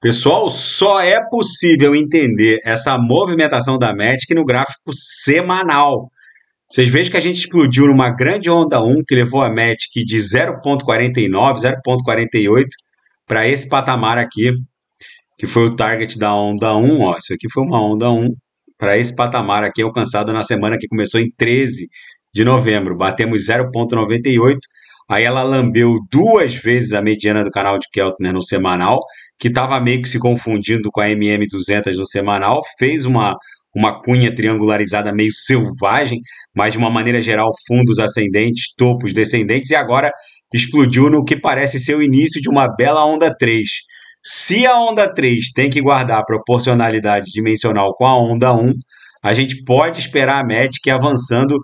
Pessoal, só é possível entender essa movimentação da Matic no gráfico semanal. Vocês vejam que a gente explodiu numa grande onda 1 que levou a Matic de 0,49, 0,48 para esse patamar aqui, que foi o target da onda 1. Ó, isso aqui foi uma onda 1 para esse patamar aqui alcançado na semana que começou em 13 de novembro. Batemos 0,98 Aí ela lambeu duas vezes a mediana do canal de Keltner no semanal, que estava meio que se confundindo com a MM200 no semanal, fez uma, uma cunha triangularizada meio selvagem, mas de uma maneira geral, fundos ascendentes, topos descendentes, e agora explodiu no que parece ser o início de uma bela onda 3. Se a onda 3 tem que guardar a proporcionalidade dimensional com a onda 1, a gente pode esperar a MET que avançando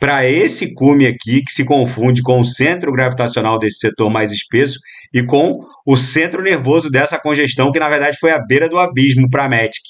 para esse cume aqui, que se confunde com o centro gravitacional desse setor mais espesso e com o centro nervoso dessa congestão, que na verdade foi a beira do abismo para a METIC.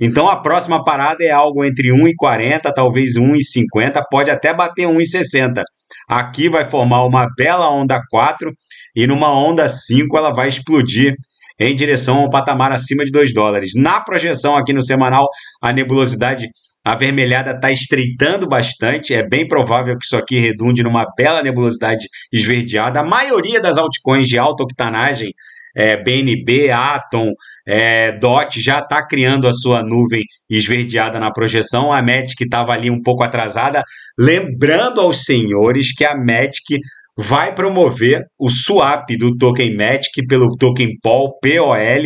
Então a próxima parada é algo entre 1,40, talvez 1,50, pode até bater 1,60. Aqui vai formar uma bela onda 4 e numa onda 5 ela vai explodir em direção ao patamar acima de 2 dólares. Na projeção aqui no semanal, a nebulosidade avermelhada está estreitando bastante. É bem provável que isso aqui redunde numa bela nebulosidade esverdeada. A maioria das altcoins de alta octanagem é, BNB, Atom, é, DOT já está criando a sua nuvem esverdeada na projeção. A Matic estava ali um pouco atrasada. Lembrando aos senhores que a Matic vai promover o swap do token Matic pelo token POL, POL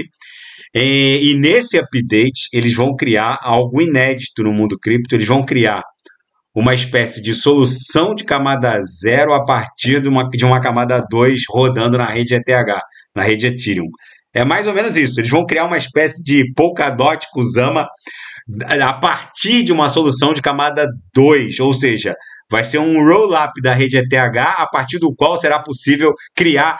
e, e, nesse update, eles vão criar algo inédito no mundo cripto. Eles vão criar uma espécie de solução de camada zero a partir de uma, de uma camada 2 rodando na rede ETH, na rede Ethereum. É mais ou menos isso. Eles vão criar uma espécie de Polkadot Kusama a partir de uma solução de camada 2, ou seja, vai ser um roll-up da rede ETH a partir do qual será possível criar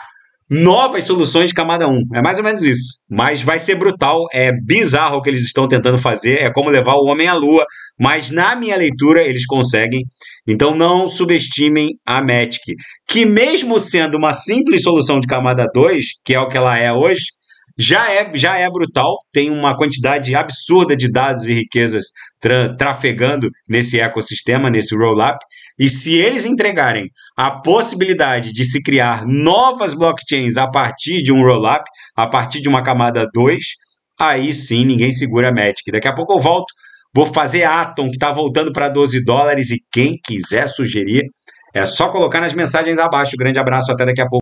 novas soluções de camada 1. Um. É mais ou menos isso. Mas vai ser brutal, é bizarro o que eles estão tentando fazer, é como levar o homem à lua, mas na minha leitura eles conseguem. Então não subestimem a Matic, que mesmo sendo uma simples solução de camada 2, que é o que ela é hoje, já é, já é brutal, tem uma quantidade absurda de dados e riquezas tra trafegando nesse ecossistema, nesse roll-up, e se eles entregarem a possibilidade de se criar novas blockchains a partir de um roll-up, a partir de uma camada 2, aí sim ninguém segura a Magic. Daqui a pouco eu volto, vou fazer Atom, que está voltando para 12 dólares, e quem quiser sugerir, é só colocar nas mensagens abaixo. Grande abraço, até daqui a pouco.